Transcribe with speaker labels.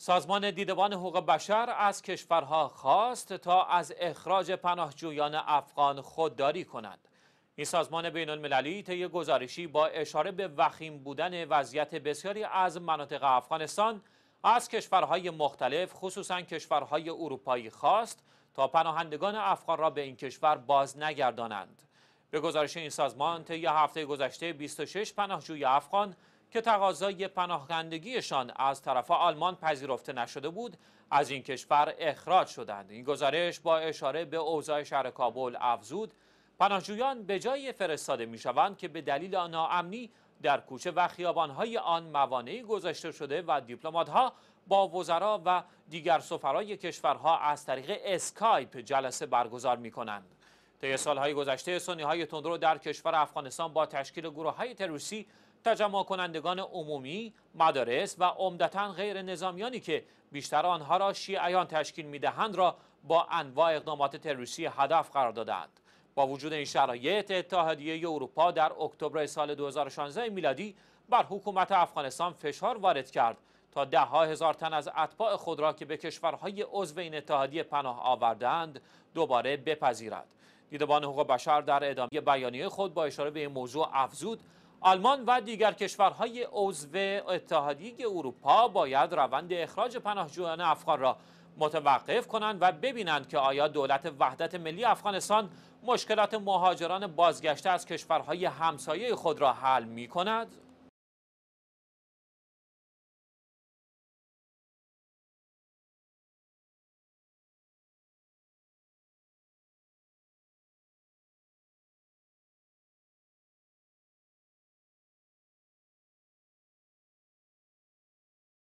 Speaker 1: سازمان دیدبان حقوق بشر از کشورها خواست تا از اخراج پناهجویان افغان خودداری کنند. این سازمان بین المللی طی گزارشی با اشاره به وخیم بودن وضعیت بسیاری از مناطق افغانستان از کشورهای مختلف خصوصا کشورهای اروپایی خواست تا پناهندگان افغان را به این کشور باز نگردانند. به گزارش این سازمان طی هفته گذشته 26 پناهجوی افغان که تقاضای پناهندگیشان از طرف آلمان پذیرفته نشده بود از این کشور اخراج شدند این گزارش با اشاره به اوضاع شهر کابل افزود پناهجویان به جای فرستاده شوند که به دلیل ناامنی در کوچه و خیابانهای آن موانعی گذاشته شده و دیپلماتها با وزرا و دیگر سفرای کشورها از طریق اسکایپ جلسه برگزار می کنند. طی سالهای گذشته سنی های تندرو در کشور افغانستان با تشکیل گروه های تروریستی تجمع کنندگان عمومی، مدارس و عمدتا غیر نظامیانی که بیشتر آنها را شیعیان تشکیل میدهند را با انواع اقدامات تروریستی هدف قرار دادند. با وجود این شرایط اتحادیه اروپا در اکتبر سال 2016 میلادی بر حکومت افغانستان فشار وارد کرد تا ده هزار تن از اتباع خود را که به کشورهای عضو این اتحادیه پناه آوردند دوباره بپذیرد. دیدبان حقوق بشر در ادامه بیانیه خود با اشاره به این موضوع افزود آلمان و دیگر کشورهای عضو اتحادیه اروپا باید روند اخراج پناهجویان افغان را متوقف کنند و ببینند که آیا دولت وحدت ملی افغانستان مشکلات مهاجران بازگشته از کشورهای همسایه خود را حل می کند؟